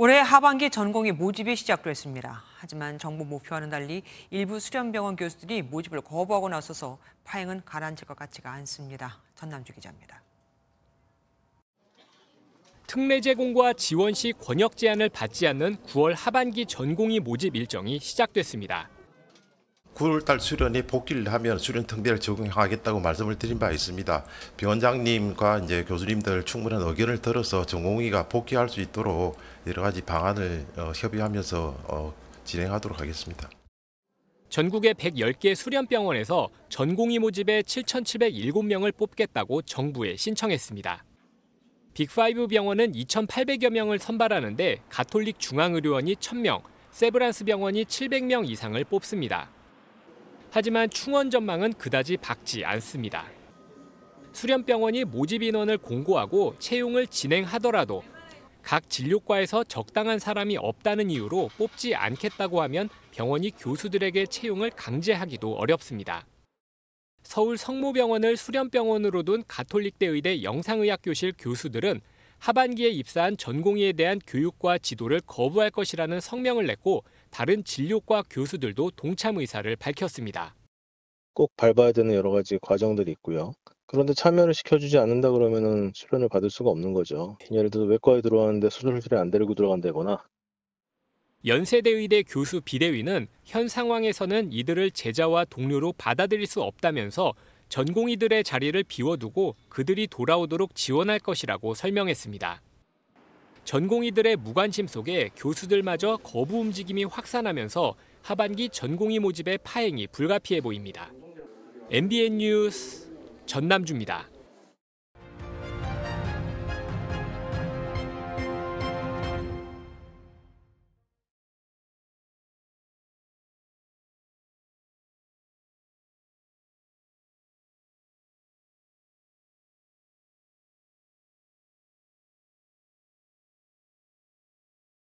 올해 하반기 전공의 모집이 시작됐습니다. 하지만 정부 목표와는 달리 일부 수련병원 교수들이 모집을 거부하고 나서서 파행은 가라앉을 것 같지가 않습니다. 전남주 기자입니다. 특례 제공과 지원 시 권역 제한을 받지 않는 9월 하반기 전공의 모집 일정이 시작됐습니다. 9월달 수련이 복귀를 하면 수련 특례를 적용하겠다고 말씀을 드린 바 있습니다. 병원장님과 이제 교수님들 충분한 의견을 들어서 전공의가 복귀할 수 있도록 여러 가지 방안을 어, 협의하면서 어, 진행하도록 하겠습니다. 전국의 110개 수련병원에서 전공의 모집에 7,707명을 뽑겠다고 정부에 신청했습니다. 빅5 병원은 2,800여 명을 선발하는데 가톨릭 중앙의료원이 1,000명, 세브란스 병원이 700명 이상을 뽑습니다. 하지만 충원 전망은 그다지 밝지 않습니다. 수련병원이 모집 인원을 공고하고 채용을 진행하더라도 각 진료과에서 적당한 사람이 없다는 이유로 뽑지 않겠다고 하면 병원이 교수들에게 채용을 강제하기도 어렵습니다. 서울 성모병원을 수련병원으로 둔 가톨릭대 의대 영상의학교실 교수들은 하반기에 입사한 전공의에 대한 교육과 지도를 거부할 것이라는 성명을 냈고 다른 진료과 교수들도 동참 의사를 밝혔습니다. 꼭 밟아야 되는 여러 가지 과정들이 있고요. 그런데 참여를 시켜주지 않는다 그러면은 수련을 받을 수가 없는 거죠. 예를 들어 외과에 들어왔는데 수술실에 안 데리고 들어간다거나. 연세대 의대 교수 비대위는 현 상황에서는 이들을 제자와 동료로 받아들일 수 없다면서 전공의들의 자리를 비워두고 그들이 돌아오도록 지원할 것이라고 설명했습니다. 전공의들의 무관심 속에 교수들마저 거부 움직임이 확산하면서 하반기 전공의 모집의 파행이 불가피해 보입니다. MBN 뉴스 전남주입니다.